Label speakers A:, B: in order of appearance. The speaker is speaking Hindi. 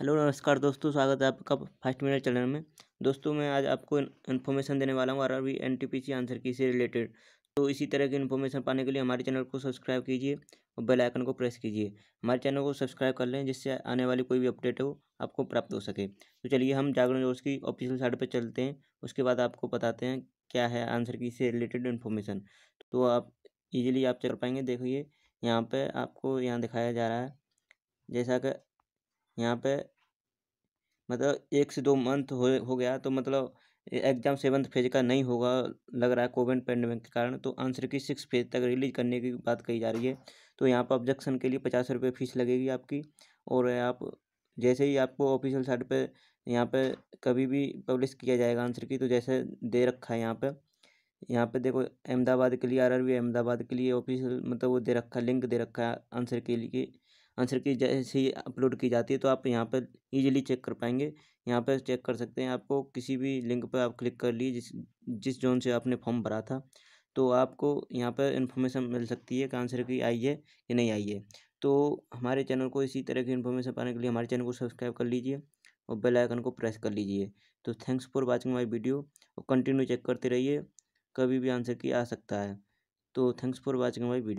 A: हेलो नमस्कार दोस्तों स्वागत है आपका फर्स्ट मिनट चैनल में दोस्तों मैं आज आपको इन्फॉर्मेशन देने वाला हूँ आर पी सी आंसर की से रिलेटेड तो इसी तरह की इन्फॉर्मेशन पाने के लिए हमारे चैनल को सब्सक्राइब कीजिए और बेल आइकन को प्रेस कीजिए हमारे चैनल को सब्सक्राइब कर लें जिससे आने वाली कोई भी अपडेट हो आपको प्राप्त हो सके तो चलिए हम जागरण जोश की ऑफिशियल साइड पर चलते हैं उसके बाद आपको बताते हैं क्या है आंसर की से रिलेटेड इन्फॉर्मेशन तो आप ईजिली आप चल पाएंगे देखिए यहाँ पर आपको यहाँ दिखाया जा रहा है जैसा कि यहाँ पे मतलब एक से दो मंथ हो हो गया तो मतलब एग्ज़ाम सेवन्थ फेज का नहीं होगा लग रहा है कोविड पेंडेमिक के कारण तो आंसर की सिक्स फेज तक रिलीज करने की बात कही जा रही है तो यहाँ पर ऑब्जेक्शन के लिए पचास रुपये फीस लगेगी आपकी और आप जैसे ही आपको ऑफिशियल साइट पे यहाँ पे कभी भी पब्लिश किया जाएगा आंसर की तो जैसे दे रखा है यहाँ पे यहाँ पे देखो अहमदाबाद के लिए आर अहमदाबाद के लिए ऑफिशियल मतलब वो दे रखा लिंक दे रखा है आंसर के लिए आंसर की जैसे ही अपलोड की जाती है तो आप यहाँ पर ईजिली चेक कर पाएंगे यहाँ पर चेक कर सकते हैं आपको किसी भी लिंक पर आप क्लिक कर लिए जिस जिस जोन से आपने फॉर्म भरा था तो आपको यहाँ पर इन्फॉर्मेशन मिल सकती है कि आंसर की आई है कि नहीं आई है तो हमारे चैनल को इसी तरह की इन्फॉर्मेशन पाने के लिए हमारे चैनल को सब्सक्राइब कर लीजिए और बेल आइकन को प्रेस कर लीजिए तो thanks for watching my video और कंटिन्यू चेक करते रहिए कभी भी आंसर की आ सकता है तो thanks for watching my video